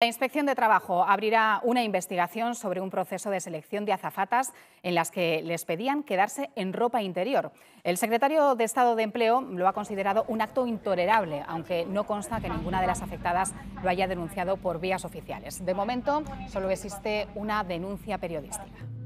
La Inspección de Trabajo abrirá una investigación sobre un proceso de selección de azafatas en las que les pedían quedarse en ropa interior. El secretario de Estado de Empleo lo ha considerado un acto intolerable, aunque no consta que ninguna de las afectadas lo haya denunciado por vías oficiales. De momento, solo existe una denuncia periodística.